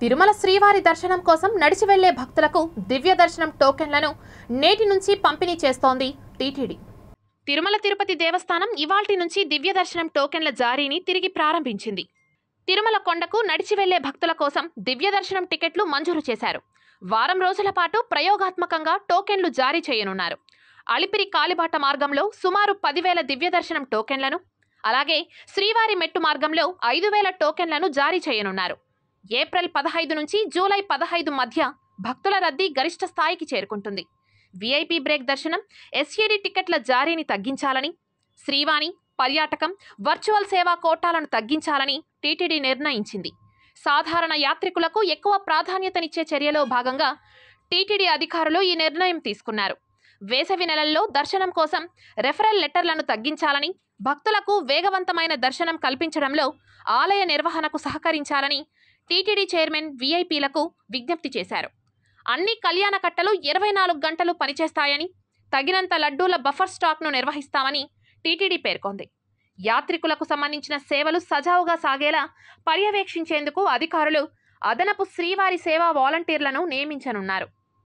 తిరుమల శ్రీవారి దర్శనం కోసం నడిచి వెళ్లే భక్తులకు దివ్య దర్శనం టోకెన్లను నేటి నుంచి పంపిణీ చేస్తోంది టీటీడీ తిరుమల తిరుపతి దేవస్థానం ఇవాల్టి నుంచి దివ్య దర్శనం టోకెన్ల జారీని తిరిగి ప్రారంభించింది తిరుమల కొండకు నడిచి వెళ్లే భక్తుల కోసం దివ్య దర్శనం టికెట్లు మంజూరు చేశారు వారం రోజుల పాటు ప్రయోగాత్మకంగా టోకెన్లు జారీ చేయనున్నారు అలిపిరి కాలిబాట మార్గంలో సుమారు పదివేల దివ్య దర్శనం టోకెన్లను అలాగే శ్రీవారి మెట్టు మార్గంలో ఐదు వేల టోకెన్లను జారీ చేయనున్నారు ఏప్రిల్ పదహైదు నుంచి జూలై పదహైదు మధ్య భక్తుల రద్దీ గరిష్ట స్థాయికి చేరుకుంటుంది విఐపి బ్రేక్ దర్శనం ఎస్ఈడి e టికెట్ల జారీని తగ్గించాలని శ్రీవాణి పర్యాటకం వర్చువల్ సేవా కోటాలను తగ్గించాలని టీటీడీ నిర్ణయించింది సాధారణ యాత్రికులకు ఎక్కువ ప్రాధాన్యతనిచ్చే చర్యలో భాగంగా టీటీడీ అధికారులు ఈ నిర్ణయం తీసుకున్నారు వేసవి నెలల్లో దర్శనం కోసం రెఫరల్ లెటర్లను తగ్గించాలని భక్తులకు వేగవంతమైన దర్శనం కల్పించడంలో ఆలయ నిర్వహణకు సహకరించాలని టీటీడీ చైర్మన్ వీఐపీలకు విజ్ఞప్తి చేశారు అన్ని కళ్యాణ కట్టలు ఇరవై నాలుగు గంటలు పనిచేస్తాయని తగినంత లడ్డూల బఫర్ స్టాక్ను నిర్వహిస్తామని టీటీడీ పేర్కొంది యాత్రికులకు సంబంధించిన సేవలు సజావుగా సాగేలా పర్యవేక్షించేందుకు అధికారులు అదనపు శ్రీవారి సేవా వాలంటీర్లను నియమించనున్నారు